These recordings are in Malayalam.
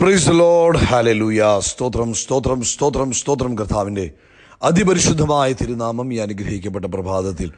പ്രൈസ് ലോഡ് ഹലലുയ സ്തോത്രം സ്തോത്രം സ്തോത്രം സ്തോത്രം കർത്താവിൻ്റെ അതിപരിശുദ്ധമായ തിരുനാമം ഈ അനുഗ്രഹിക്കപ്പെട്ട പ്രഭാതത്തിൽ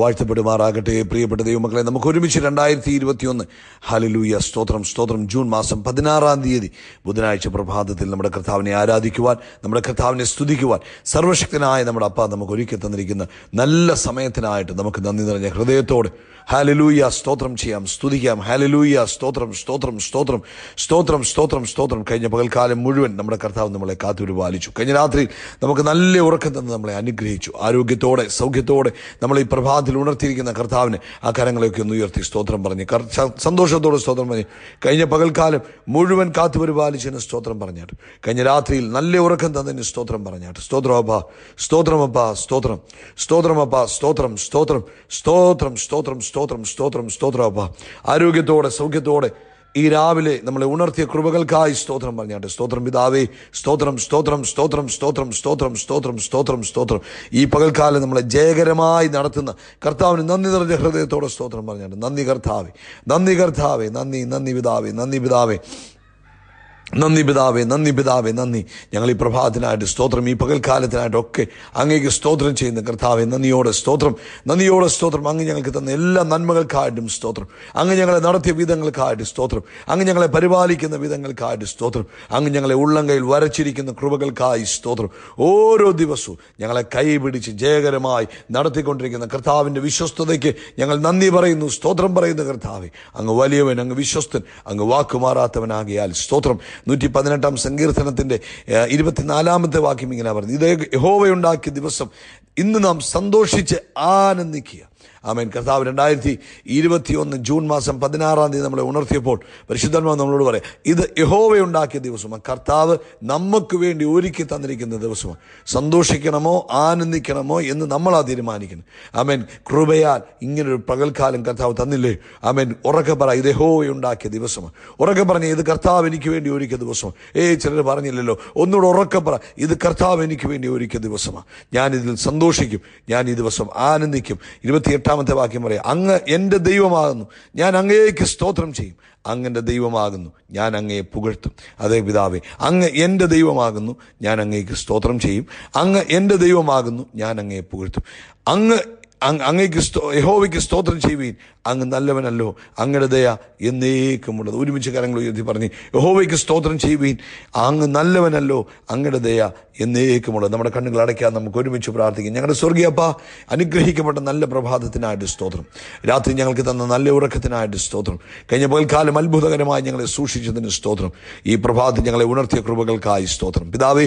വാഴ്ത്തപ്പെടുമാറാകട്ടെ പ്രിയപ്പെട്ട ദൈവമക്കളെ നമുക്ക് ഒരുമിച്ച് രണ്ടായിരത്തി ഒന്ന് ഹലലൂയ സ്തോത്രം സ്തോത്രം ജൂൺ മാസം പതിനാറാം തീയതി ബുധനാഴ്ച പ്രഭാതത്തിൽ നമ്മുടെ കർത്താവിനെ ആരാധിക്കുവാൻ നമ്മുടെ കർത്താവിനെ സ്തുതിക്കുവാൻ സർവശക്തനായ നമ്മുടെ അപ്പ നമുക്ക് ഒരുക്കി തന്നിരിക്കുന്ന നല്ല സമയത്തിനായിട്ട് നമുക്ക് നന്ദി നിറഞ്ഞ ഹൃദയത്തോട് ഹാലലൂയ സ്തോത്രം ചെയ്യാം സ്തുതിക്കാം ഹാലലൂയ സ്തോത്രം സ്തോത്രം സ്തോത്രം സ്തോത്രം സ്തോത്രം സ്തോത്രം കഴിഞ്ഞ പകൽക്കാലം മുഴുവൻ നമ്മുടെ കർത്താവ് നമ്മളെ കാത്തുരുപാലിച്ചു കഴിഞ്ഞ രാത്രി നമുക്ക് നല്ല ഉറക്കം തന്നെ നമ്മളെ അനുഗ്രഹിച്ചു ആരോഗ്യത്തോടെ സൗഖ്യത്തോടെ നമ്മൾ ഈ പ്രഭാത അതിൽ ഉണർത്തിയിരിക്കുന്ന കർത്താവിന് ആ കരങ്ങളെയൊക്കെ ഒന്ന് ഉയർത്തി സ്തോത്രം പറഞ്ഞ് സന്തോഷത്തോടെ സ്തോത്രം പറഞ്ഞു കഴിഞ്ഞ പകൽക്കാലം മുഴുവൻ കാത്തു പരിപാലിച്ചതിന് സ്തോത്രം പറഞ്ഞാട്ട് കഴിഞ്ഞ രാത്രിയിൽ നല്ല ഉറക്കം തന്നതിന് സ്തോത്രം പറഞ്ഞാട്ട് സ്തോത്രമപ്പാ സ്തോത്രമപ്പാ സ്തോത്രം സ്തോത്രമപ്പ സ്തോത്രം സ്തോത്രം സ്തോത്രം സ്തോത്രം സ്തോത്രം സ്തോത്രം സ്തോത്രമപ്പാ ആരോഗ്യത്തോടെ സൗഖ്യത്തോടെ ഈ രാവിലെ നമ്മളെ ഉണർത്തിയ കൃപകൾക്കായി സ്തോത്രം പറഞ്ഞാട്ടെ സ്തോത്രം പിതാവേ സ്തോത്രം സ്തോത്രം സ്തോത്രം സ്തോത്രം സ്തോത്രം സ്തോത്രം സ്തോത്രം സ്തോത്രം ഈ പകൽക്കാലം നമ്മളെ ജയകരമായി നടത്തുന്ന കർത്താവിന് നന്ദി നിറഞ്ഞ ഹൃദയത്തോടെ സ്തോത്രം പറഞ്ഞാട്ടെ നന്ദി കർത്താവേ നന്ദി കർത്താവേ നന്ദി നന്ദി പിതാവേ നന്ദി പിതാവേ നന്ദി പിതാവേ നന്ദി പിതാവേ നന്ദി ഞങ്ങൾ ഈ പ്രഭാതത്തിനായിട്ട് സ്തോത്രം ഈ പകൽക്കാലത്തിനായിട്ടൊക്കെ അങ്ങേക്ക് സ്തോത്രം ചെയ്യുന്ന കർത്താവെ നന്ദിയോടെ സ്തോത്രം നന്ദിയോടെ സ്തോത്രം അങ്ങ് ഞങ്ങൾക്ക് തന്ന എല്ലാ നന്മകൾക്കായിട്ടും സ്തോത്രം അങ്ങ് ഞങ്ങളെ നടത്തിയ വിധങ്ങൾക്കായിട്ട് സ്തോത്രം അങ്ങ് ഞങ്ങളെ പരിപാലിക്കുന്ന വിധങ്ങൾക്കായിട്ട് സ്തോത്രം അങ്ങ് ഞങ്ങളെ കയ്യിൽ വരച്ചിരിക്കുന്ന കൃപകൾക്കായി സ്തോത്രം ഓരോ ദിവസവും ഞങ്ങളെ കൈപിടിച്ച് ജയകരമായി നടത്തിക്കൊണ്ടിരിക്കുന്ന കർത്താവിൻ്റെ വിശ്വസ്തതയ്ക്ക് ഞങ്ങൾ നന്ദി പറയുന്നു സ്തോത്രം പറയുന്ന കർത്താവെ അങ്ങ് വലിയവൻ അങ്ങ് വിശ്വസ്തൻ അങ്ങ് വാക്കുമാറാത്തവനാകിയാൽ സ്തോത്രം നൂറ്റി പതിനെട്ടാം സങ്കീർത്തനത്തിൻ്റെ ഇരുപത്തിനാലാമത്തെ വാക്യം ഇങ്ങനെ പറഞ്ഞു ഇത് യഹോവയുണ്ടാക്കിയ ദിവസം ഇന്ന് നാം സന്തോഷിച്ച് ആനന്ദിക്കുക ആമേൻ കർത്താവ് രണ്ടായിരത്തി ഇരുപത്തി ഒന്ന് ജൂൺ മാസം പതിനാറാം തീയതി നമ്മളെ ഉണർത്തിയപ്പോൾ പരിശുദ്ധന്മാർ നമ്മളോട് പറയാം ഇത് യഹോവയുണ്ടാക്കിയ ദിവസമാണ് കർത്താവ് നമുക്ക് വേണ്ടി ഒരുക്കി തന്നിരിക്കുന്ന ദിവസമാണ് സന്തോഷിക്കണമോ ആനന്ദിക്കണമോ എന്ന് ആ തീരുമാനിക്കണം ആമേൻ കൃപയാൽ ഇങ്ങനൊരു പകൽക്കാലം കർത്താവ് തന്നില്ലേ ആമേൻ ഉറക്കെ പറ ഇത് യഹോവയുണ്ടാക്കിയ ദിവസമാണ് ഉറക്കെ പറഞ്ഞ ഇത് കർത്താവ് എനിക്ക് വേണ്ടി ഒരുക്കിയ ദിവസമാണ് ഏ ചിലർ പറഞ്ഞില്ലല്ലോ ഒന്നുകൂടെ ഉറക്കെ പറ ഇത് കർത്താവ് എനിക്ക് വേണ്ടി ഒരുക്കിയ ദിവസമാണ് ഞാൻ ഇതിൽ സന്തോഷിക്കും ഞാൻ ഈ ദിവസം ആനന്ദിക്കും ഇരുപത്തിയെട്ടാം എട്ടാമത്തെ വാക്യം പറയാം അങ്ങ് എൻ്റെ ദൈവമാകുന്നു ഞാൻ അങ്ങേക്ക് സ്തോത്രം ചെയ്യും അങ്ങൻ്റെ ദൈവമാകുന്നു ഞാൻ അങ്ങയെ പുകഴ്ത്തും അതേ പിതാവേ അങ്ങ് എൻ്റെ ദൈവമാകുന്നു ഞാൻ അങ്ങേക്ക് സ്തോത്രം ചെയ്യും അങ്ങ് എൻ്റെ ദൈവമാകുന്നു ഞാൻ അങ്ങയെ പുകഴ്ത്തും അങ്ങ് അങ്ങേക്ക് സ്തോ യഹോവയ്ക്ക് സ്തോത്രം ചെയ്യുവീൻ അങ്ങ് നല്ലവനല്ലോ അങ്ങയുടെ ദയ എന്നേക്കുമുള്ളത് ഒരുമിച്ച് കരങ്ങൾ ഉയർത്തി പറഞ്ഞു യഹോവയ്ക്ക് സ്തോത്രം ചെയ്യുവീൻ അങ്ങ് നല്ലവനല്ലോ അങ്ങയുടെ ദയ എന്നേക്കുമുള്ളത് നമ്മുടെ കണ്ണുകൾ അടയ്ക്കാൻ നമുക്ക് ഒരുമിച്ച് പ്രാർത്ഥിക്കും ഞങ്ങളുടെ സ്വർഗീയപ്പ അനുഗ്രഹിക്കപ്പെട്ട നല്ല പ്രഭാതത്തിനായിട്ട് സ്തോത്രം രാത്രി ഞങ്ങൾക്ക് തന്ന നല്ല ഉറക്കത്തിനായിട്ട് സ്തോത്രം കഴിഞ്ഞ പകൽക്കാലം അത്ഭുതകരമായി ഞങ്ങളെ സൂക്ഷിച്ചതിന് സ്തോത്രം ഈ പ്രഭാതത്തിൽ ഞങ്ങളെ ഉണർത്തിയ കൃപകൾക്കായി സ്തോത്രം പിതാവേ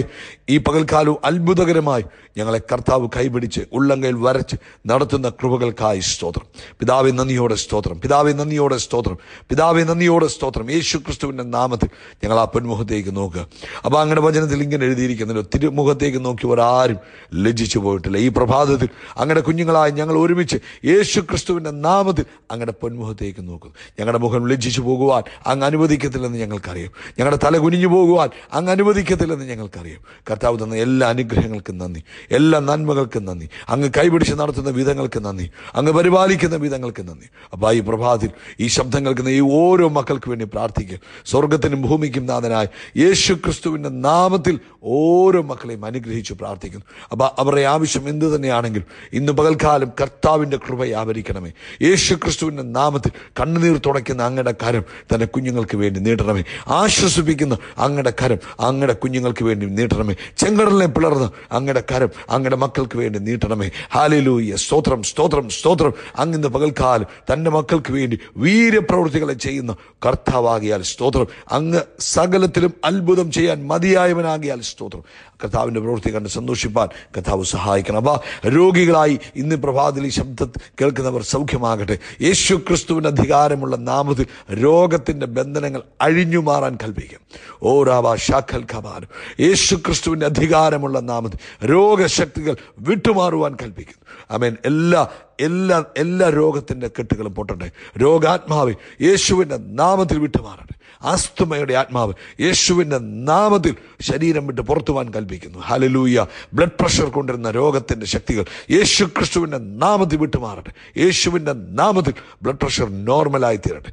ഈ പകൽക്കാലം അത്ഭുതകരമായി ഞങ്ങളെ കർത്താവ് കൈപിടിച്ച് ഉള്ളങ്കയിൽ വരച്ച് നട നടത്തുന്ന കൃപകൾക്കായി സ്തോത്രം പിതാവെ നന്ദിയോടെ സ്തോത്രം പിതാവെ നന്ദിയോടെ സ്തോത്രം പിതാവെ നന്ദിയോടെ സ്തോത്രം യേശു ക്രിസ്തുവിൻ്റെ നാമത്തിൽ ഞങ്ങൾ ആ പെൺമുഖത്തേക്ക് നോക്കുക അപ്പോൾ അങ്ങനെ വചനത്തിൽ ഇങ്ങനെ എഴുതിയിരിക്കുന്നില്ല തിരുമുഖത്തേക്ക് നോക്കി ഒരാരും ലജ്ജിച്ചു പോയിട്ടില്ല ഈ പ്രഭാതത്തിൽ അങ്ങനെ കുഞ്ഞുങ്ങളായി ഞങ്ങൾ ഒരുമിച്ച് യേശു ക്രിസ്തുവിൻ്റെ നാമത്തിൽ അങ്ങനെ പെൺമുഖത്തേക്ക് നോക്കുന്നു ഞങ്ങളുടെ മുഖം ലജ്ജിച്ചു പോകുവാൻ അങ്ങ് അനുവദിക്കത്തില്ലെന്ന് ഞങ്ങൾക്കറിയാം ഞങ്ങളുടെ തല കുനിഞ്ഞു പോകുവാൻ അങ്ങ് അനുവദിക്കത്തില്ലെന്ന് ഞങ്ങൾക്കറിയാം കർത്താവ് തന്ന എല്ലാ അനുഗ്രഹങ്ങൾക്കും നന്ദി എല്ലാ നന്മകൾക്കും നന്ദി അങ്ങ് കൈപിടിച്ച് നടത്തുന്ന വിധ വിധങ്ങൾക്ക് നന്ദി അങ്ങ് പരിപാലിക്കുന്ന വിധങ്ങൾക്ക് നന്ദി അപ്പം ഈ പ്രഭാതത്തിൽ ഈ ശബ്ദം കേൾക്കുന്ന ഈ ഓരോ മക്കൾക്ക് വേണ്ടി പ്രാർത്ഥിക്കുക സ്വർഗത്തിനും ഭൂമിക്കും നാഥനായ യേശു ക്രിസ്തുവിൻ്റെ നാമത്തിൽ ഓരോ മക്കളെയും അനുഗ്രഹിച്ച് പ്രാർത്ഥിക്കുന്നു അപ്പം അവരുടെ ആവശ്യം എന്തു തന്നെയാണെങ്കിൽ ഇന്ന് പകൽക്കാലം കർത്താവിൻ്റെ കൃപയാവരിക്കണമേ ആവരിക്കണമേ യേശു ക്രിസ്തുവിൻ്റെ നാമത്തിൽ കണ്ണുനീർ തുടയ്ക്കുന്ന അങ്ങയുടെ കരം തൻ്റെ കുഞ്ഞുങ്ങൾക്ക് വേണ്ടി നീട്ടണമേ ആശ്വസിപ്പിക്കുന്ന അങ്ങയുടെ കരം അങ്ങയുടെ കുഞ്ഞുങ്ങൾക്ക് വേണ്ടി നീട്ടണമേ ചെങ്കടലിനെ പിളർന്ന് അങ്ങയുടെ കരം അങ്ങയുടെ മക്കൾക്ക് വേണ്ടി നീട്ടണമേ ഹാലിലൂയ സ്വത സ്തോത്രം സ്തോത്രം സ്തോത്രം അങ്ങിന്ന് പകൽക്കാലം തൻ്റെ മക്കൾക്ക് വേണ്ടി വീര്യപ്രവൃത്തികളെ ചെയ്യുന്ന കർത്താവാകിയാൽ സ്തോത്രം അങ്ങ് സകലത്തിലും അത്ഭുതം ചെയ്യാൻ മതിയായവനാകിയാൽ സ്തോത്രം കർത്താവിൻ്റെ പ്രവൃത്തി കണ്ട് സന്തോഷിപ്പാൻ കർത്താവ് സഹായിക്കണം അപ്പോൾ രോഗികളായി ഇന്ന് പ്രഭാതത്തിൽ ഈ ശബ്ദം കേൾക്കുന്നവർ സൗഖ്യമാകട്ടെ യേശു ക്രിസ്തുവിൻ്റെ അധികാരമുള്ള നാമത്തിൽ രോഗത്തിൻ്റെ ബന്ധനങ്ങൾ അഴിഞ്ഞു മാറാൻ കൽപ്പിക്കും ഓ രാവ ഷാഖൽ ഖബാലും യേശു ക്രിസ്തുവിൻ്റെ അധികാരമുള്ള നാമത്തിൽ രോഗശക്തികൾ വിട്ടുമാറുവാൻ കൽപ്പിക്കുന്നു അമേൻ എല്ലാ എല്ലാ എല്ലാ രോഗത്തിൻ്റെ കെട്ടുകളും പൊട്ടട്ടെ രോഗാത്മാവ് യേശുവിൻ്റെ നാമത്തിൽ വിട്ടുമാറട്ടെ ആസ്തുമയുടെ ആത്മാവ് യേശുവിൻ്റെ നാമത്തിൽ ശരീരം വിട്ട് പുറത്തുവാൻ കൽപ്പിക്കുന്നു ഹലലൂയ ബ്ലഡ് പ്രഷർ കൊണ്ടിരുന്ന രോഗത്തിൻ്റെ ശക്തികൾ യേശു ക്രിസ്തുവിൻ്റെ നാമത്തിൽ വിട്ടുമാറട്ടെ യേശുവിൻ്റെ നാമത്തിൽ ബ്ലഡ് പ്രഷർ നോർമലായി തീരട്ടെ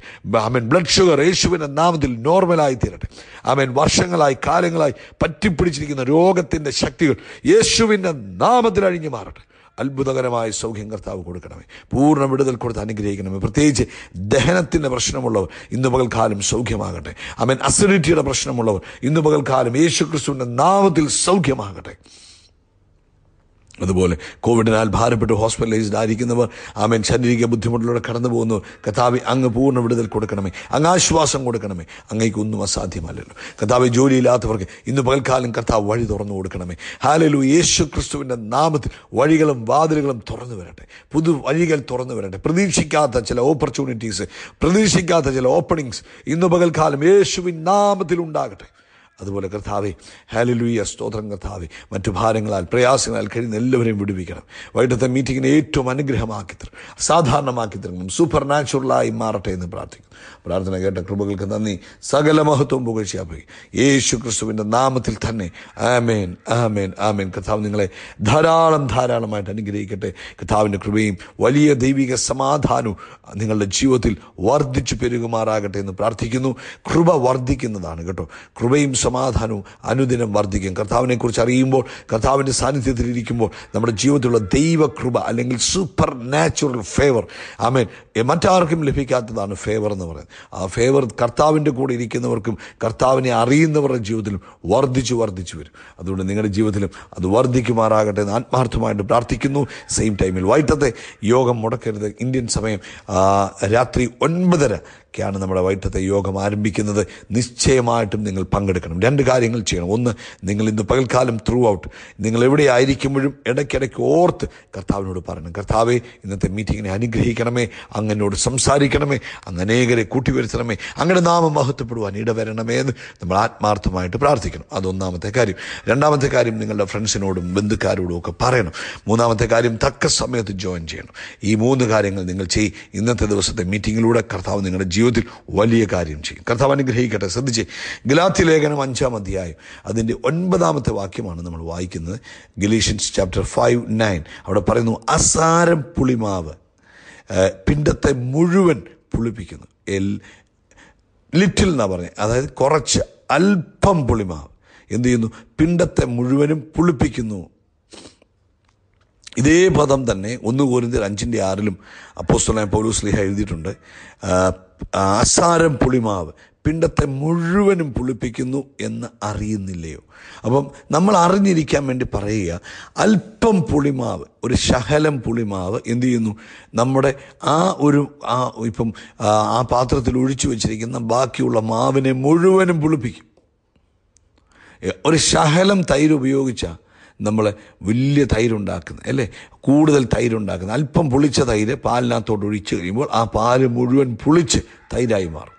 മീൻ ബ്ലഡ് ഷുഗർ യേശുവിൻ്റെ നാമത്തിൽ നോർമലായി തീരട്ടെ മീൻ വർഷങ്ങളായി കാലങ്ങളായി പറ്റിപ്പിടിച്ചിരിക്കുന്ന രോഗത്തിൻ്റെ ശക്തികൾ യേശുവിൻ്റെ നാമത്തിൽ അഴിഞ്ഞു മാറട്ടെ അത്ഭുതകരമായ സൗഖ്യം കർത്താവ് കൊടുക്കണമേ പൂർണ്ണ വിടുതൽ കൊടുത്ത് അനുഗ്രഹിക്കണമേ പ്രത്യേകിച്ച് ദഹനത്തിൻ്റെ പ്രശ്നമുള്ളവർ ഇന്ന് പകൽക്കാലം സൗഖ്യമാകട്ടെ അമേൻ അസിഡിറ്റിയുടെ പ്രശ്നമുള്ളവർ ഇന്ന് പകൽക്കാലം യേശുക്രിസ്തുവിൻ്റെ നാമത്തിൽ സൗഖ്യമാകട്ടെ അതുപോലെ കോവിഡിനാൽ ഭാരപ്പെട്ട് ഹോസ്പിറ്റലൈസ്ഡ് ആയിരിക്കുന്നവർ ആമേൻ ശാരീരിക ബുദ്ധിമുട്ടിലൂടെ കടന്നു പോകുന്നു കഥാവി അങ്ങ് പൂർണ്ണ വിടുതൽ കൊടുക്കണമേ അങ്ങ് ആശ്വാസം കൊടുക്കണമേ അങ്ങേക്കൊന്നും അസാധ്യമല്ലല്ലോ കഥാവി ജോലിയില്ലാത്തവർക്ക് ഇന്ന് പകൽക്കാലം കർത്താവ് വഴി തുറന്നു കൊടുക്കണമേ ഹാലലു യേശു ക്രിസ്തുവിൻ്റെ നാമത്തിൽ വഴികളും വാതിലുകളും തുറന്നു വരട്ടെ പുതു വഴികൾ തുറന്നു വരട്ടെ പ്രതീക്ഷിക്കാത്ത ചില ഓപ്പർച്യൂണിറ്റീസ് പ്രതീക്ഷിക്കാത്ത ചില ഓപ്പണിങ്സ് ഇന്ന് പകൽക്കാലം യേശുവിൻ നാമത്തിൽ ഉണ്ടാകട്ടെ അതുപോലെ കർത്താവെ ഹാലലുയ സ്തോത്രം കർത്താവെ മറ്റു ഭാരങ്ങളാൽ പ്രയാസങ്ങളാൽ കഴിയുന്ന എല്ലാവരെയും വിടുവിക്കണം വൈകിട്ടത്തെ മീറ്റിങ്ങിനെ ഏറ്റവും അനുഗ്രഹമാക്കി തരും സാധാരണമാക്കി തരണം സൂപ്പർ നാച്ചുറലായി മാറട്ടെ എന്ന് പ്രാർത്ഥിക്കുന്നു പ്രാർത്ഥന കേട്ട കൃപകൾക്ക് നന്ദി സകല മഹത്വം പുകഴ്ചയാപേക്ഷിക്കും യേശു ക്രിസ്തുവിൻ്റെ നാമത്തിൽ തന്നെ ആമേൻ ആമേൻ ആമേൻ കർത്താവ് നിങ്ങളെ ധാരാളം ധാരാളമായിട്ട് അനുഗ്രഹിക്കട്ടെ കർത്താവിൻ്റെ കൃപയും വലിയ ദൈവിക സമാധാനവും നിങ്ങളുടെ ജീവിതത്തിൽ വർദ്ധിച്ചു പെരുകുമാറാകട്ടെ എന്ന് പ്രാർത്ഥിക്കുന്നു കൃപ വർദ്ധിക്കുന്നതാണ് കേട്ടോ കൃപയും സമാധാനവും അനുദിനം വർദ്ധിക്കും കർത്താവിനെക്കുറിച്ച് അറിയുമ്പോൾ കർത്താവിൻ്റെ സാന്നിധ്യത്തിലിരിക്കുമ്പോൾ നമ്മുടെ ജീവിതത്തിലുള്ള ദൈവകൃപ അല്ലെങ്കിൽ സൂപ്പർ നാച്ചുറൽ ഫേവർ ആമേൻ മറ്റാർക്കും ലഭിക്കാത്തതാണ് ഫേവർ എന്ന് പറയുന്നത് ആ ഫേവർ കർത്താവിൻ്റെ കൂടെ ഇരിക്കുന്നവർക്കും കർത്താവിനെ അറിയുന്നവരുടെ ജീവിതത്തിലും വർദ്ധിച്ചു വർദ്ധിച്ചു വരും അതുകൊണ്ട് നിങ്ങളുടെ ജീവിതത്തിലും അത് വർദ്ധിക്കുമാറാകട്ടെ എന്ന് ആത്മാർത്ഥമായിട്ട് പ്രാർത്ഥിക്കുന്നു സെയിം ടൈമിൽ വൈകിട്ടത്തെ യോഗം മുടക്കരുത് ഇന്ത്യൻ സമയം രാത്രി ഒൻപതര ഒക്കെയാണ് നമ്മുടെ വൈകിട്ടത്തെ യോഗം ആരംഭിക്കുന്നത് നിശ്ചയമായിട്ടും നിങ്ങൾ പങ്കെടുക്കണം രണ്ട് കാര്യങ്ങൾ ചെയ്യണം ഒന്ന് നിങ്ങൾ ഇന്ന് പകൽക്കാലം ത്രൂ ഔട്ട് നിങ്ങൾ എവിടെ ആയിരിക്കുമ്പോഴും ഇടയ്ക്കിടയ്ക്ക് ഓർത്ത് കർത്താവിനോട് പറയണം കർത്താവെ ഇന്നത്തെ മീറ്റിങ്ങിനെ അനുഗ്രഹിക്കണമേ അങ്ങനോട് സംസാരിക്കണമേ കൂട്ടി വരുത്തണമേ അങ്ങനെ നാമം മഹത്വപ്പെടുവാൻ ഇടവരണമേ എന്ന് നമ്മൾ ആത്മാർത്ഥമായിട്ട് പ്രാർത്ഥിക്കണം അതൊന്നാമത്തെ കാര്യം രണ്ടാമത്തെ കാര്യം നിങ്ങളുടെ ഫ്രണ്ട്സിനോടും ബന്ധുക്കാരോടും ഒക്കെ പറയണം മൂന്നാമത്തെ കാര്യം തക്ക സമയത്ത് ജോയിൻ ചെയ്യണം ഈ മൂന്ന് കാര്യങ്ങൾ നിങ്ങൾ ചെയ്യും ഇന്നത്തെ ദിവസത്തെ മീറ്റിങ്ങിലൂടെ കർത്താവ് നിങ്ങളുടെ ജീവിതം ജീവിതത്തിൽ വലിയ കാര്യം ചെയ്യും കർത്താവ് അനുഗ്രഹിക്കട്ടെ ശ്രദ്ധിച്ച് ഗലാത്തി ലേഖനം അഞ്ചാം അധ്യായം അതിൻ്റെ ഒൻപതാമത്തെ വാക്യമാണ് നമ്മൾ വായിക്കുന്നത് ഗലീഷ്യൻസ് ചാപ്റ്റർ ഫൈവ് നയൻ അവിടെ പറയുന്നു അസാരം പുളിമാവ് പിണ്ടത്തെ മുഴുവൻ പുളിപ്പിക്കുന്നു എൽ ലിറ്റിൽ എന്നാണ് പറഞ്ഞത് അതായത് കുറച്ച് അല്പം പുളിമാവ് എന്തു ചെയ്യുന്നു പിണ്ടത്തെ മുഴുവനും പുളിപ്പിക്കുന്നു ഇതേ പദം തന്നെ ഒന്ന് കോരിന്തിൽ അഞ്ചിൻ്റെ ആറിലും അപ്പോസ്തലായ പൗലൂസ് ലീഹ എഴുതിയിട്ടുണ്ട് ആസാരം പുളിമാവ് പിണ്ടത്തെ മുഴുവനും പുളിപ്പിക്കുന്നു എന്ന് അറിയുന്നില്ലയോ അപ്പം നമ്മൾ അറിഞ്ഞിരിക്കാൻ വേണ്ടി പറയുക അല്പം പുളിമാവ് ഒരു ശകലം പുളിമാവ് എന്തു ചെയ്യുന്നു നമ്മുടെ ആ ഒരു ആ ഇപ്പം ആ പാത്രത്തിൽ ഒഴിച്ചു വച്ചിരിക്കുന്ന ബാക്കിയുള്ള മാവിനെ മുഴുവനും പുളിപ്പിക്കും ഒരു ശകലം തൈര് ഉപയോഗിച്ചാൽ നമ്മൾ വലിയ തൈരുണ്ടാക്കുന്നത് അല്ലേ കൂടുതൽ തൈരുണ്ടാക്കുന്ന അല്പം പുളിച്ച തൈര് പാലിനകത്തോട്ട് ഒഴിച്ച് കഴിയുമ്പോൾ ആ പാല് മുഴുവൻ പുളിച്ച് തൈരായി മാറും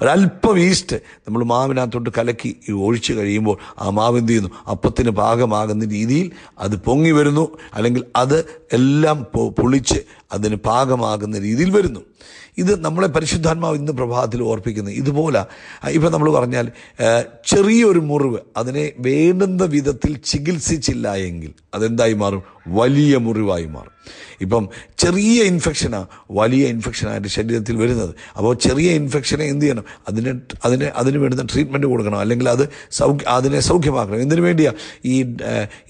ഒരല്പം ഈസ്റ്റ് നമ്മൾ മാവിനകത്തോട്ട് കലക്കി ഒഴിച്ച് കഴിയുമ്പോൾ ആ മാവ് എന്ത് ചെയ്യുന്നു അപ്പത്തിന് പാകമാകുന്ന രീതിയിൽ അത് പൊങ്ങി വരുന്നു അല്ലെങ്കിൽ അത് എല്ലാം പുളിച്ച് അതിന് പാകമാകുന്ന രീതിയിൽ വരുന്നു ഇത് നമ്മളെ പരിശുദ്ധാത്മാവ് ഇന്ന് പ്രഭാതത്തിൽ ഓർപ്പിക്കുന്നു ഇതുപോലെ ഇപ്പം നമ്മൾ പറഞ്ഞാൽ ചെറിയൊരു മുറിവ് അതിനെ വേണ്ടുന്ന വിധത്തിൽ ചികിത്സിച്ചില്ല എങ്കിൽ അതെന്തായി മാറും വലിയ മുറിവായി മാറും ഇപ്പം ചെറിയ ഇൻഫെക്ഷനാണ് വലിയ ഇൻഫെക്ഷനായിട്ട് ശരീരത്തിൽ വരുന്നത് അപ്പോൾ ചെറിയ ഇൻഫെക്ഷനെ എന്ത് ചെയ്യണം അതിന് അതിന് അതിന് വേണ്ടുന്ന ട്രീറ്റ്മെൻറ്റ് കൊടുക്കണം അല്ലെങ്കിൽ അത് സൗഖ്യ അതിനെ സൗഖ്യമാക്കണം എന്തിനു വേണ്ടിയാ ഈ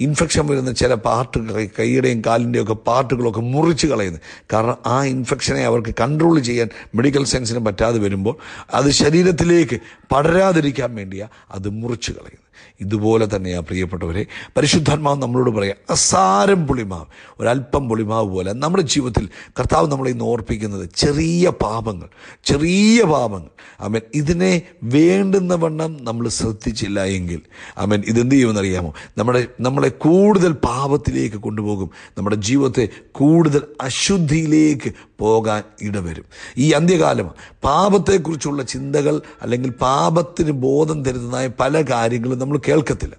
ഇൻഫെക്ഷൻ വരുന്ന ചില പാർട്ടുകൾ കൈയുടെയും കാലിൻ്റെയും ഒക്കെ പാർട്ടുകളൊക്കെ മുറിച്ച് കളയുന്നത് കാരണം ആ ഇൻഫെക്ഷനെ അവർക്ക് കൺട്രോൾ ചെയ്യാൻ മെഡിക്കൽ സയൻസിന് പറ്റാതെ വരുമ്പോൾ അത് ശരീരത്തിലേക്ക് പടരാതിരിക്കാൻ വേണ്ടിയാണ് അത് മുറിച്ച് കളയുന്നത് ഇതുപോലെ തന്നെയാണ് പ്രിയപ്പെട്ടവരെ പരിശുദ്ധാത്മാവ് നമ്മളോട് പറയാം അസാരം പുളിമാവ് ഒരല്പം പുളിമാവ് പോലെ നമ്മുടെ ജീവിതത്തിൽ കർത്താവ് നമ്മളെ ഇന്ന് ഓർപ്പിക്കുന്നത് ചെറിയ പാപങ്ങൾ ചെറിയ പാപങ്ങൾ അവൻ ഇതിനെ വേണ്ടുന്ന വണ്ണം നമ്മൾ ശ്രദ്ധിച്ചില്ല എങ്കിൽ അവൻ ഇതെന്ത് ചെയ്യുമെന്നറിയാമോ നമ്മുടെ നമ്മളെ കൂടുതൽ പാപത്തിലേക്ക് കൊണ്ടുപോകും നമ്മുടെ ജീവിതത്തെ കൂടുതൽ അശുദ്ധ പരിശുദ്ധിയിലേക്ക് പോകാൻ ഇടവരും ഈ അന്ത്യകാലം പാപത്തെക്കുറിച്ചുള്ള ചിന്തകൾ അല്ലെങ്കിൽ പാപത്തിന് ബോധം തരുന്നതായ പല കാര്യങ്ങളും നമ്മൾ കേൾക്കത്തില്ല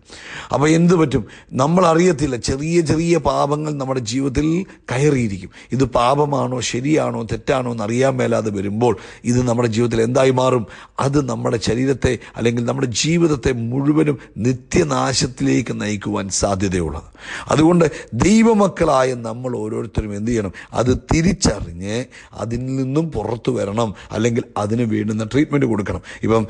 അപ്പോൾ എന്തു പറ്റും നമ്മൾ അറിയത്തില്ല ചെറിയ ചെറിയ പാപങ്ങൾ നമ്മുടെ ജീവിതത്തിൽ കയറിയിരിക്കും ഇത് പാപമാണോ ശരിയാണോ തെറ്റാണോ എന്ന് അറിയാൻ മേലാതെ വരുമ്പോൾ ഇത് നമ്മുടെ ജീവിതത്തിൽ എന്തായി മാറും അത് നമ്മുടെ ശരീരത്തെ അല്ലെങ്കിൽ നമ്മുടെ ജീവിതത്തെ മുഴുവനും നിത്യനാശത്തിലേക്ക് നയിക്കുവാൻ സാധ്യതയുള്ളത് അതുകൊണ്ട് ദൈവമക്കളായ നമ്മൾ ഓരോരുത്തരും എന്ത് ചെയ്യണം അത് തിരിച്ചറിഞ്ഞ് അതിൽ നിന്നും പുറത്തു വരണം അല്ലെങ്കിൽ അതിന് വേണ്ടുന്ന ട്രീറ്റ്മെൻറ്റ് കൊടുക്കണം ഇപ്പം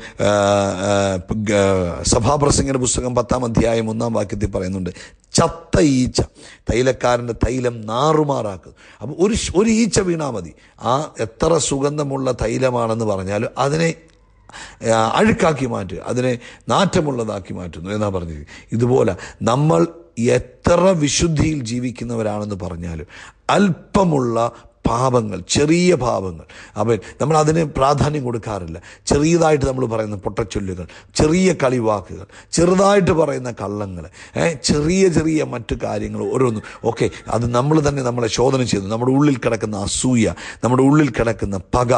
സഭാപ്രസംഗിൻ്റെ പുസ്തകം പത്താം അധ്യായം ഒന്നാം വാക്യത്തിൽ പറയുന്നുണ്ട് ചത്ത ഈച്ച തൈലക്കാരൻ്റെ തൈലം നാറുമാറാക്കുന്നു അപ്പോൾ ഒരു ഒരു ഈച്ച വീണാൽ മതി ആ എത്ര സുഗന്ധമുള്ള തൈലമാണെന്ന് പറഞ്ഞാലും അതിനെ അഴുക്കാക്കി മാറ്റുക അതിനെ നാറ്റമുള്ളതാക്കി മാറ്റുന്നു എന്നാണ് പറഞ്ഞത് ഇതുപോലെ നമ്മൾ എത്ര വിശുദ്ധിയിൽ ജീവിക്കുന്നവരാണെന്ന് പറഞ്ഞാലും അല്പമുള്ള പാപങ്ങൾ ചെറിയ പാപങ്ങൾ അവൻ നമ്മൾ അതിന് പ്രാധാന്യം കൊടുക്കാറില്ല ചെറിയതായിട്ട് നമ്മൾ പറയുന്ന പൊട്ടച്ചൊല്ലുകൾ ചെറിയ കളിവാക്കുകൾ ചെറുതായിട്ട് പറയുന്ന കള്ളങ്ങൾ ചെറിയ ചെറിയ മറ്റു കാര്യങ്ങൾ ഓരോന്നും ഓക്കെ അത് നമ്മൾ തന്നെ നമ്മളെ ശോധന ചെയ്യുന്നു നമ്മുടെ ഉള്ളിൽ കിടക്കുന്ന അസൂയ നമ്മുടെ ഉള്ളിൽ കിടക്കുന്ന പക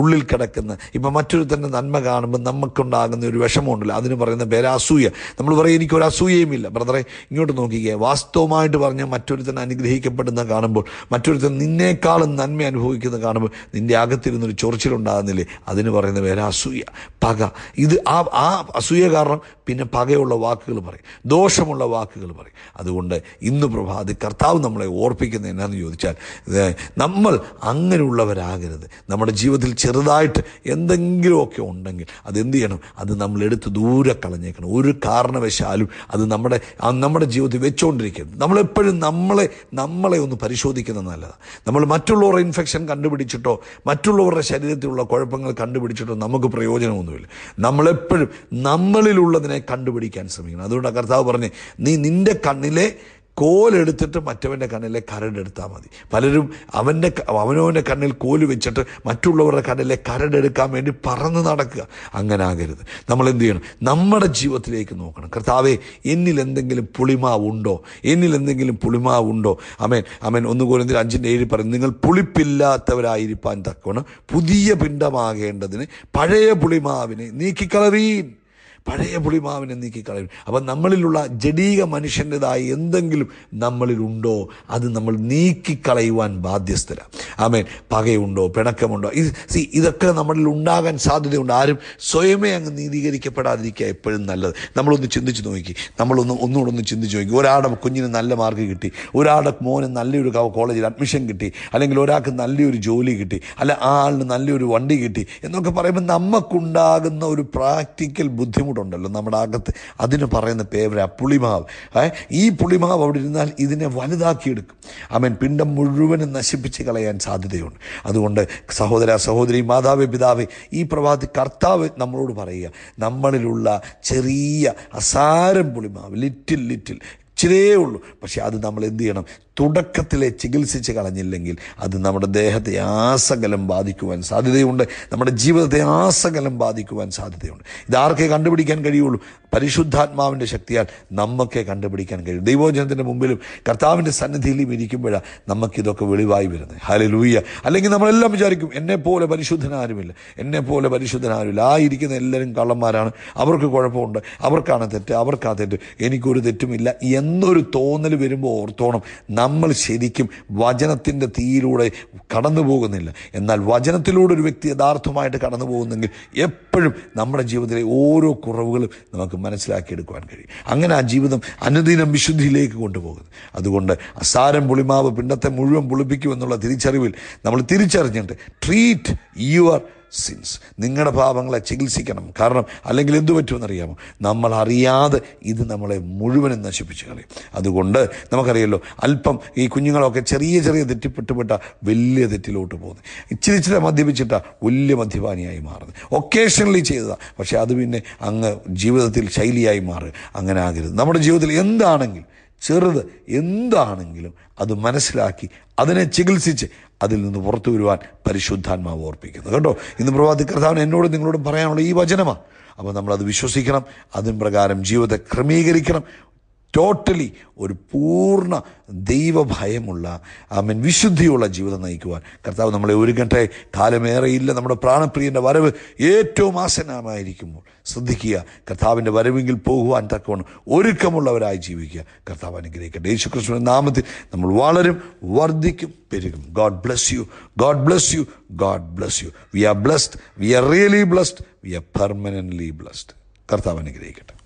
ഉള്ളിൽ കിടക്കുന്ന ഇപ്പം മറ്റൊരു തന്നെ നന്മ കാണുമ്പോൾ നമുക്കുണ്ടാകുന്ന ഒരു വിഷമമുണ്ടല്ലോ അതിന് പറയുന്ന പേര് അസൂയ നമ്മൾ പറയും എനിക്കൊരു അസൂയയുമില്ല ബ്രദറെ ഇങ്ങോട്ട് നോക്കിക്കുക വാസ്തവമായിട്ട് പറഞ്ഞാൽ മറ്റൊരുത്തൻ അനുഗ്രഹിക്കപ്പെടുന്ന കാണുമ്പോൾ മറ്റൊരുത്തൻ നിന്നേക്കാളും നന്മ അനുഭവിക്കുന്നത് കാണുമ്പോൾ നിൻ്റെ അകത്തിരുന്നൊരു ചൊറിച്ചിലുണ്ടാകുന്നില്ലേ അതിന് പറയുന്ന പേര് അസൂയ പക ഇത് ആ ആ അസൂയ കാരണം പിന്നെ പകയുള്ള വാക്കുകൾ പറയും ദോഷമുള്ള വാക്കുകൾ പറയും അതുകൊണ്ട് ഇന്ന് പ്രഭാത കർത്താവ് നമ്മളെ ഓർപ്പിക്കുന്നത് എന്നാന്ന് ചോദിച്ചാൽ നമ്മൾ അങ്ങനെയുള്ളവരാകരുത് നമ്മുടെ ജീവിതത്തിൽ ചെറുതായിട്ട് എന്തെങ്കിലുമൊക്കെ ഉണ്ടെങ്കിൽ അതെന്ത് ചെയ്യണം അത് നമ്മളെടുത്ത് എടുത്ത് ദൂരെ കളഞ്ഞേക്കണം ഒരു കാരണവശാലും അത് നമ്മുടെ നമ്മുടെ ജീവിതത്തിൽ വെച്ചുകൊണ്ടിരിക്കരുത് നമ്മളെപ്പോഴും നമ്മളെ നമ്മളെ ഒന്ന് പരിശോധിക്കുന്നത് നല്ലതാണ് നമ്മൾ മറ്റുള്ള മറ്റുള്ളവരുടെ ഇൻഫെക്ഷൻ കണ്ടുപിടിച്ചിട്ടോ മറ്റുള്ളവരുടെ ശരീരത്തിലുള്ള കുഴപ്പങ്ങൾ കണ്ടുപിടിച്ചിട്ടോ നമുക്ക് പ്രയോജനമൊന്നുമില്ല നമ്മളെപ്പോഴും നമ്മളിലുള്ളതിനെ കണ്ടുപിടിക്കാൻ ശ്രമിക്കണം അതുകൊണ്ട് കർത്താവ് പറഞ്ഞ് നീ നിന്റെ കണ്ണിലെ കോലെടുത്തിട്ട് മറ്റവൻ്റെ കണ്ണിലെ കരടെടുത്താൽ മതി പലരും അവൻ്റെ അവനവൻ്റെ കണ്ണിൽ കോല് വെച്ചിട്ട് മറ്റുള്ളവരുടെ കണ്ണിലെ കരടെടുക്കാൻ വേണ്ടി പറന്ന് നടക്കുക അങ്ങനെ ആകരുത് നമ്മൾ എന്ത് ചെയ്യണം നമ്മുടെ ജീവിതത്തിലേക്ക് നോക്കണം കർത്താവെ എന്നിൽ എന്തെങ്കിലും പുളിമാവുണ്ടോ എന്നിൽ എന്തെങ്കിലും പുളിമാവുണ്ടോ അമേൻ അമേൻ ഒന്ന് കോലത്തിൽ അഞ്ചിൻ്റെ ഏഴ് പറയും നിങ്ങൾ പുളിപ്പില്ലാത്തവരായിരിക്കാൻ തക്കവണ്ണം പുതിയ പിണ്ടമാകേണ്ടതിന് പഴയ പുളിമാവിനെ നീക്കിക്കളവീൻ പഴയ പുളിമാവിനെ നീക്കിക്കളയും അപ്പം നമ്മളിലുള്ള ജഡീക മനുഷ്യൻ്റെതായ എന്തെങ്കിലും നമ്മളിലുണ്ടോ അത് നമ്മൾ നീക്കിക്കളയുവാൻ ബാധ്യസ്ഥര ആമേൻ പകയുണ്ടോ പിണക്കമുണ്ടോ ഇത് സി ഇതൊക്കെ നമ്മളിൽ ഉണ്ടാകാൻ സാധ്യതയുണ്ട് ആരും സ്വയമേ അങ്ങ് നീതീകരിക്കപ്പെടാതിരിക്കുക എപ്പോഴും നല്ലത് നമ്മളൊന്ന് ചിന്തിച്ച് നോക്കി നമ്മളൊന്ന് ഒന്നുകൂടെ ഒന്ന് ചിന്തിച്ച് നോക്കി ഒരാളുടെ കുഞ്ഞിന് നല്ല മാർക്ക് കിട്ടി ഒരാളുടെ മോന് നല്ലൊരു കോളേജിൽ അഡ്മിഷൻ കിട്ടി അല്ലെങ്കിൽ ഒരാൾക്ക് നല്ലൊരു ജോലി കിട്ടി അല്ല ആ ആളിന് നല്ലൊരു വണ്ടി കിട്ടി എന്നൊക്കെ പറയുമ്പോൾ നമുക്കുണ്ടാകുന്ന ഒരു പ്രാക്ടിക്കൽ ബുദ്ധിമുട്ട് കൂടെ ഉണ്ടല്ലോ നമ്മുടെ അകത്ത് അതിന് പറയുന്ന പേര പുളിമാവ് ഈ പുളിമാവ് അവിടെ ഇരുന്നാൽ ഇതിനെ വലുതാക്കിയെടുക്കും അവൻ പിണ്ടം മുഴുവനും നശിപ്പിച്ച് കളയാൻ സാധ്യതയുണ്ട് അതുകൊണ്ട് സഹോദര സഹോദരി മാതാവ് പിതാവ് ഈ പ്രഭാതി കർത്താവ് നമ്മളോട് പറയുക നമ്മളിലുള്ള ചെറിയ അസാരം പുളിമാവ് ലിറ്റിൽ ലിറ്റിൽ ഇച്ചിരേ ഉള്ളൂ പക്ഷെ അത് നമ്മൾ എന്ത് ചെയ്യണം തുടക്കത്തിലെ ചികിത്സിച്ച് കളഞ്ഞില്ലെങ്കിൽ അത് നമ്മുടെ ദേഹത്തെ ആസകലം ബാധിക്കുവാൻ സാധ്യതയുണ്ട് നമ്മുടെ ജീവിതത്തെ ആസകലം ബാധിക്കുവാൻ സാധ്യതയുണ്ട് ഇതാർക്കേ കണ്ടുപിടിക്കാൻ കഴിയുള്ളൂ പരിശുദ്ധാത്മാവിൻ്റെ ശക്തിയാൽ നമുക്കേ കണ്ടുപിടിക്കാൻ കഴിയും ദൈവോജനത്തിൻ്റെ മുമ്പിലും കർത്താവിൻ്റെ സന്നിധിയിലും ഇരിക്കുമ്പോഴാണ് നമുക്കിതൊക്കെ വെളിവായി വരുന്നത് ഹലെ ലൂയ്യ അല്ലെങ്കിൽ നമ്മളെല്ലാം വിചാരിക്കും എന്നെ പോലെ പരിശുദ്ധനാരുമില്ല എന്നെ പോലെ പരിശുദ്ധനാരുമില്ല ആ ഇരിക്കുന്ന എല്ലാവരും കള്ളന്മാരാണ് അവർക്ക് കുഴപ്പമുണ്ട് അവർക്കാണ് തെറ്റ് അവർക്കാ തെറ്റ് എനിക്കൊരു തെറ്റുമില്ല എന്നൊരു തോന്നൽ വരുമ്പോൾ ഓർത്തോണം നമ്മൾ ശരിക്കും വചനത്തിൻ്റെ തീയിലൂടെ കടന്നു പോകുന്നില്ല എന്നാൽ വചനത്തിലൂടെ ഒരു വ്യക്തി യഥാർത്ഥമായിട്ട് കടന്നു പോകുന്നെങ്കിൽ എപ്പോഴും നമ്മുടെ ജീവിതത്തിലെ ഓരോ കുറവുകളും നമുക്ക് മനസ്സിലാക്കിയെടുക്കുവാൻ കഴിയും അങ്ങനെ ആ ജീവിതം അനുദിനം വിശുദ്ധിയിലേക്ക് കൊണ്ടുപോകുന്നു അതുകൊണ്ട് അസാരം പുളിമാവ് പിണ്ടത്തെ മുഴുവൻ പുളിപ്പിക്കുമെന്നുള്ള തിരിച്ചറിവിൽ നമ്മൾ തിരിച്ചറിഞ്ഞിട്ട് ട്രീറ്റ് യുവർ സിൻസ് നിങ്ങളുടെ പാപങ്ങളെ ചികിത്സിക്കണം കാരണം അല്ലെങ്കിൽ എന്തു പറ്റുമെന്നറിയാമോ നമ്മൾ അറിയാതെ ഇത് നമ്മളെ മുഴുവനും നശിപ്പിച്ചു കളയും അതുകൊണ്ട് നമുക്കറിയല്ലോ അല്പം ഈ കുഞ്ഞുങ്ങളൊക്കെ ചെറിയ ചെറിയ തെറ്റിപ്പെട്ടുപെട്ട വലിയ തെറ്റിലോട്ട് പോകുന്നു ഇച്ചിരി ഇച്ചിരി മദ്യപിച്ചിട്ട വലിയ മദ്യപാനിയായി മാറുന്നത് ഒക്കേഷണലി ചെയ്തതാണ് പക്ഷേ അത് പിന്നെ അങ്ങ് ജീവിതത്തിൽ ശൈലിയായി മാറുക അങ്ങനെ ആകരുത് നമ്മുടെ ജീവിതത്തിൽ എന്താണെങ്കിലും ചെറുത് എന്താണെങ്കിലും അത് മനസ്സിലാക്കി അതിനെ ചികിത്സിച്ച് അതിൽ നിന്ന് പുറത്തു വരുവാൻ പരിശുദ്ധാത്മാവ് ഓർപ്പിക്കുന്നു കേട്ടോ ഇന്ന് പ്രഭാതി കർത്താവിന് എന്നോട് നിങ്ങളോട് പറയാനുള്ള ഈ വചനമാണ് അപ്പോൾ നമ്മളത് വിശ്വസിക്കണം അതിൻ പ്രകാരം ജീവിതത്തെ ക്രമീകരിക്കണം ടോട്ടലി ഒരു പൂർണ്ണ ദൈവഭയമുള്ള മീൻ വിശുദ്ധിയുള്ള ജീവിതം നയിക്കുവാൻ കർത്താവ് നമ്മളെ ഒരുങ്ങട്ടെ കാലമേറെയില്ല നമ്മുടെ പ്രാണപ്രിയൻ്റെ വരവ് ഏറ്റവും ആസന്നമായിരിക്കുമ്പോൾ ശ്രദ്ധിക്കുക കർത്താവിൻ്റെ വരവെങ്കിൽ പോകുവാൻ തക്കവണ്ണം ഒരുക്കമുള്ളവരായി ജീവിക്കുക കർത്താവ് അനുഗ്രഹിക്കട്ടെ യേശു നാമത്തിൽ നമ്മൾ വളരും വർദ്ധിക്കും പെരുകും God bless you God bless you God bless you we are blessed we are really blessed we are permanently blessed കർത്താവ് അനുഗ്രഹിക്കട്ടെ